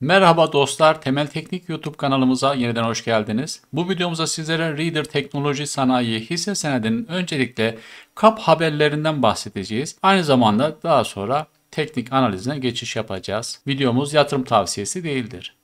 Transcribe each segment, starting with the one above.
Merhaba dostlar, Temel Teknik YouTube kanalımıza yeniden hoş geldiniz. Bu videomuzda sizlere Reader Teknoloji Sanayi hisse senedinin öncelikle kap haberlerinden bahsedeceğiz. Aynı zamanda daha sonra teknik analizine geçiş yapacağız. Videomuz yatırım tavsiyesi değildir.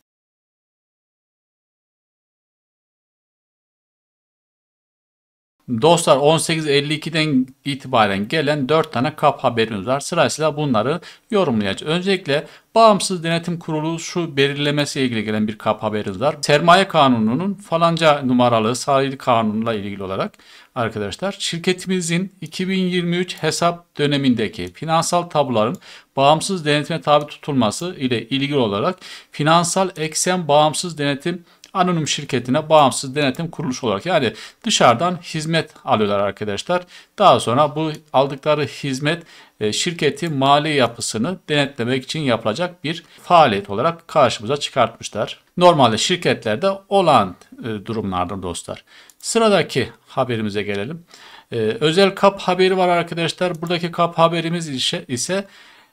Dostlar 18.52'den itibaren gelen 4 tane kap haberimiz var. Sırasıyla bunları yorumlayacağız. Öncelikle Bağımsız Denetim Kurulu şu belirlemesiyle ilgili gelen bir kap haberimiz var. Sermaye kanununun falanca numaralı sahil kanunla ilgili olarak arkadaşlar şirketimizin 2023 hesap dönemindeki finansal tabloların bağımsız denetime tabi tutulması ile ilgili olarak finansal eksen bağımsız denetim anonim şirketine bağımsız denetim kuruluşu olarak yani dışarıdan hizmet alıyorlar arkadaşlar. Daha sonra bu aldıkları hizmet e, şirketi mali yapısını denetlemek için yapılacak bir faaliyet olarak karşımıza çıkartmışlar. Normalde şirketlerde olan e, durumlardır dostlar. Sıradaki haberimize gelelim. E, özel kap haberi var arkadaşlar. Buradaki kap haberimiz ise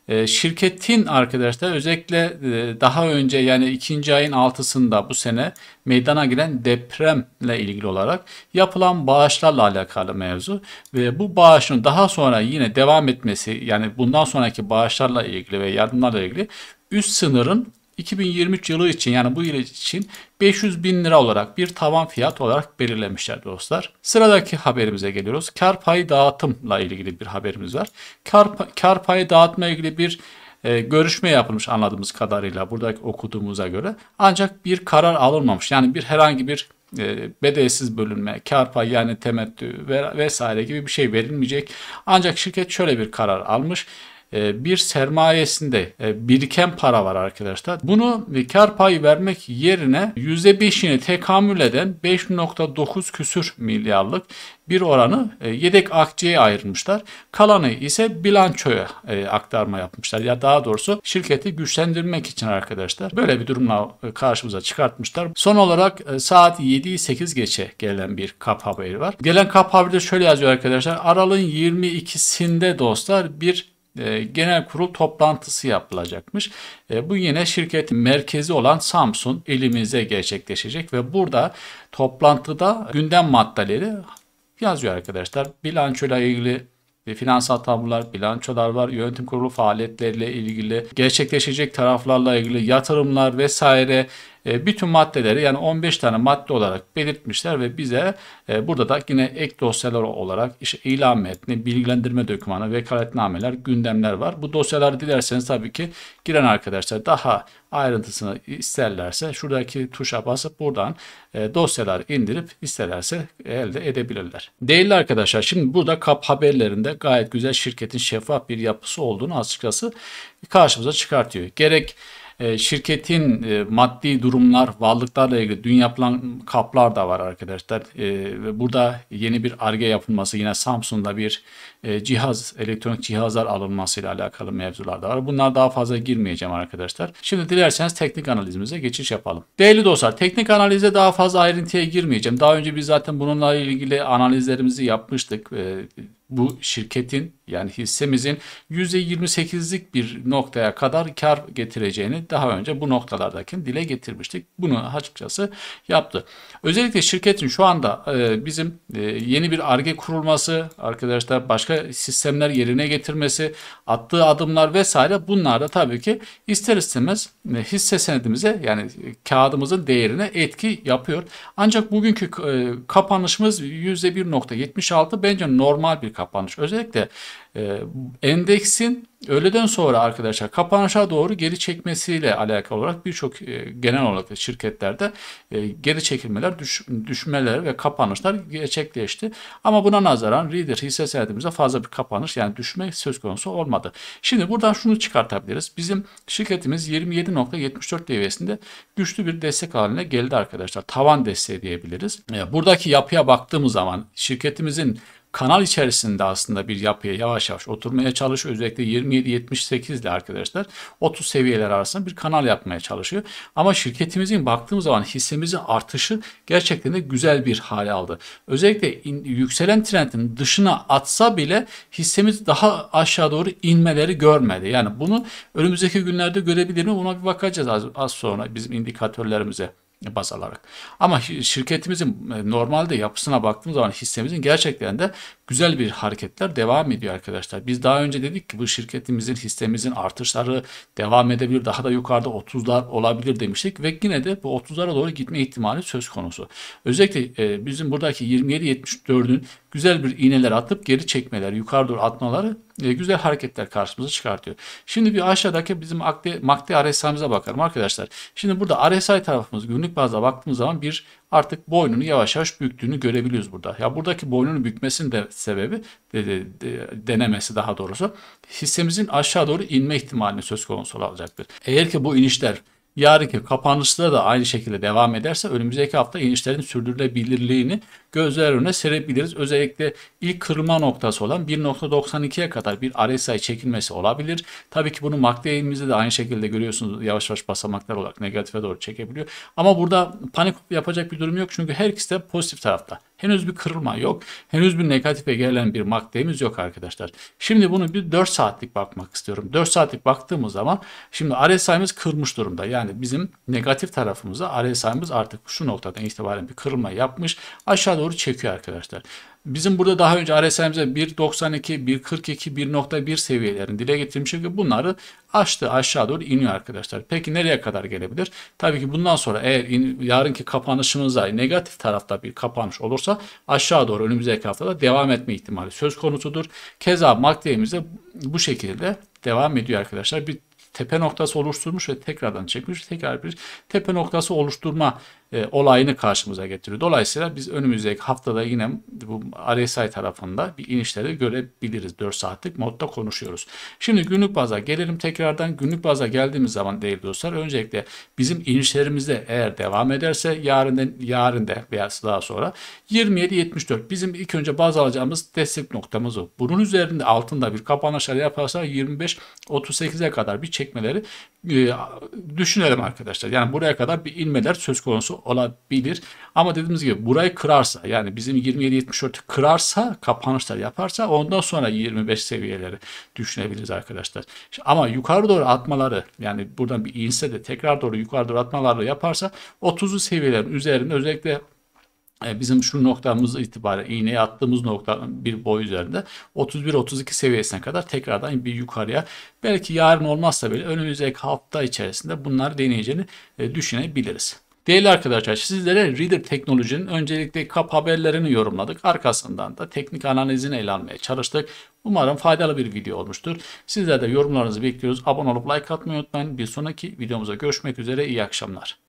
ee, şirketin arkadaşlar özellikle e, daha önce yani ikinci ayın altısında bu sene meydana gelen depremle ilgili olarak yapılan bağışlarla alakalı mevzu ve bu bağışın daha sonra yine devam etmesi yani bundan sonraki bağışlarla ilgili ve yardımlarla ilgili üst sınırın 2023 yılı için yani bu yıl için 500 bin lira olarak bir tavan fiyat olarak belirlemişler dostlar. Sıradaki haberimize geliyoruz. Kar payı dağıtımla ilgili bir haberimiz var. Kar, kar payı dağıtma ilgili bir e, görüşme yapılmış anladığımız kadarıyla buradaki okuduğumuza göre. Ancak bir karar alınmamış. Yani bir herhangi bir e, bedelsiz bölünme, kar payı yani temettü vesaire gibi bir şey verilmeyecek. Ancak şirket şöyle bir karar almış. E, bir sermayesinde e, biriken para var arkadaşlar. Bunu kar payı vermek yerine %5'ini tekamül eden 5.9 küsür milyarlık bir oranı e, yedek akçeye ayırmışlar. Kalanı ise bilançoya aktarma yapmışlar. Ya daha doğrusu şirketi güçlendirmek için arkadaşlar. Böyle bir durumla karşımıza çıkartmışlar. Son olarak saat 7'yi 8 geçe gelen bir kap haberi var. Gelen kap haberi şöyle yazıyor arkadaşlar. Aralık 22'sinde dostlar bir e, genel kurul toplantısı yapılacakmış. E, bu yine şirket merkezi olan Samsun ilimize gerçekleşecek ve burada toplantıda gündem maddeleri yazıyor arkadaşlar. Bilançoyla ilgili finansal tablolar, bilançolar var, yönetim kurulu faaliyetleriyle ilgili, gerçekleşecek taraflarla ilgili yatırımlar vesaire e, bütün maddeleri yani 15 tane madde olarak belirtmişler ve bize e, burada da yine ek dosyalar olarak işte ilan metni, bilgilendirme dokümanı, vekaletnameler, gündemler var. Bu dosyaları dilerseniz tabii ki giren arkadaşlar daha ayrıntısını isterlerse şuradaki tuşa basıp buradan e, dosyaları indirip isterlerse elde edebilirler. Değerli arkadaşlar şimdi burada kap haberlerinde gayet güzel şirketin şeffaf bir yapısı olduğunu açıkçası karşımıza çıkartıyor. Gerek e, şirketin e, maddi durumlar, varlıklarla ilgili dün yapılan kaplar da var arkadaşlar. E, burada yeni bir arge yapılması yine Samsun'da bir e, cihaz, elektronik cihazlar alınmasıyla alakalı mevzular da var. Bunlar daha fazla girmeyeceğim arkadaşlar. Şimdi dilerseniz teknik analizimize geçiş yapalım. Değerli dostlar teknik analize daha fazla ayrıntıya girmeyeceğim. Daha önce biz zaten bununla ilgili analizlerimizi yapmıştık. E, bu şirketin yani hissemizin %28'lik bir noktaya kadar kar getireceğini daha önce bu noktalardaki dile getirmiştik. Bunu açıkçası yaptı. Özellikle şirketin şu anda e, bizim e, yeni bir arge kurulması, arkadaşlar başka sistemler yerine getirmesi, attığı adımlar vesaire bunlar da tabii ki ister istemez e, hisse senedimize yani kağıdımızın değerine etki yapıyor. Ancak bugünkü kapanışımız %1.76 bence normal bir kapanış. Özellikle e, endeksin öğleden sonra arkadaşlar kapanışa doğru geri çekmesiyle alakalı olarak birçok e, genel olarak şirketlerde e, geri çekilmeler, düş, düşmeler ve kapanışlar gerçekleşti. Ama buna nazaran Reader hisse senedimizde fazla bir kapanış yani düşme söz konusu olmadı. Şimdi buradan şunu çıkartabiliriz. Bizim şirketimiz 27.74 devresinde güçlü bir destek haline geldi arkadaşlar. Tavan desteği diyebiliriz. E, buradaki yapıya baktığımız zaman şirketimizin kanal içerisinde aslında bir yapıya yavaş yavaş oturmaya çalışıyor. Özellikle 27-78 ile arkadaşlar 30 seviyeler arasında bir kanal yapmaya çalışıyor. Ama şirketimizin baktığımız zaman hissemizin artışı gerçekten de güzel bir hale aldı. Özellikle in, yükselen trendin dışına atsa bile hissemiz daha aşağı doğru inmeleri görmedi. Yani bunu önümüzdeki günlerde görebilir mi? Buna bir bakacağız az, az sonra bizim indikatörlerimize baz alarak. Ama şirketimizin e, normalde yapısına baktığımız zaman hissemizin gerçekten de güzel bir hareketler devam ediyor arkadaşlar. Biz daha önce dedik ki bu şirketimizin hissemizin artışları devam edebilir. Daha da yukarıda 30'lar olabilir demiştik ve yine de bu 30'lara doğru gitme ihtimali söz konusu. Özellikle e, bizim buradaki 27-74'ün güzel bir iğneler atıp geri çekmeler, yukarı doğru atmaları e, güzel hareketler karşımıza çıkartıyor. Şimdi bir aşağıdaki bizim akde, makde RSI'mize bakalım arkadaşlar. Şimdi burada RSI tarafımız günlük bazda baktığımız zaman bir artık boynunu yavaş yavaş büktüğünü görebiliyoruz burada. Ya buradaki boynunu bükmesinin de sebebi de, de, de, denemesi daha doğrusu hissemizin aşağı doğru inme ihtimalini söz konusu olacaktır. Eğer ki bu inişler yarınki kapanışta da aynı şekilde devam ederse önümüzdeki hafta inişlerin sürdürülebilirliğini gözler önüne serebiliriz. Özellikle ilk kırılma noktası olan 1.92'ye kadar bir RSI çekilmesi olabilir. Tabii ki bunu MACD'imizde de aynı şekilde görüyorsunuz yavaş yavaş basamaklar olarak negatife doğru çekebiliyor. Ama burada panik yapacak bir durum yok çünkü her de pozitif tarafta. Henüz bir kırılma yok. Henüz bir negatife gelen bir makdeyimiz yok arkadaşlar. Şimdi bunu bir 4 saatlik bakmak istiyorum. 4 saatlik baktığımız zaman şimdi RSI'miz kırmış durumda. Yani bizim negatif tarafımıza RSI'miz artık şu noktadan itibaren bir kırılma yapmış. Aşağıda doğru çekiyor arkadaşlar. Bizim burada daha önce RSI'mize 1.92, 1.42, 1.1 seviyelerini dile getirmiştik ve bunları aştı aşağı doğru iniyor arkadaşlar. Peki nereye kadar gelebilir? Tabii ki bundan sonra eğer in, yarınki kapanışımızda negatif tarafta bir kapanış olursa aşağı doğru önümüzdeki haftada devam etme ihtimali söz konusudur. Keza MACD'miz de bu şekilde devam ediyor arkadaşlar. Bir tepe noktası oluşturmuş ve tekrardan çekmiş. Tekrar bir tepe noktası oluşturma e, olayını karşımıza getiriyor. Dolayısıyla biz önümüzdeki haftada yine bu RSI tarafında bir inişleri görebiliriz. 4 saatlik modda konuşuyoruz. Şimdi günlük baza gelelim tekrardan. Günlük baza geldiğimiz zaman değil dostlar. Öncelikle bizim inişlerimizde eğer devam ederse yarından yarında veya daha sonra 27.74 bizim ilk önce baz alacağımız destek noktamız o. Bunun üzerinde altında bir kapanışlar yaparsa 25-38'e kadar bir çekmeleri e, düşünelim arkadaşlar. Yani buraya kadar bir inmeler söz konusu olabilir. Ama dediğimiz gibi burayı kırarsa yani bizim 27.74'ü kırarsa kapanışlar yaparsa ondan sonra 25 seviyeleri düşünebiliriz arkadaşlar. Ama yukarı doğru atmaları yani buradan bir inse de tekrar doğru yukarı doğru atmaları yaparsa 30'lu seviyelerin üzerinde özellikle e, bizim şu noktamız itibaren iğneye attığımız nokta bir boy üzerinde 31-32 seviyesine kadar tekrardan bir yukarıya belki yarın olmazsa bile önümüzdeki hafta içerisinde bunları deneyeceğini e, düşünebiliriz. Değerli arkadaşlar sizlere Reader teknolojinin öncelikle kap haberlerini yorumladık. Arkasından da teknik analizini ele almaya çalıştık. Umarım faydalı bir video olmuştur. Sizler de yorumlarınızı bekliyoruz. Abone olup like atmayı unutmayın. Bir sonraki videomuza görüşmek üzere. İyi akşamlar.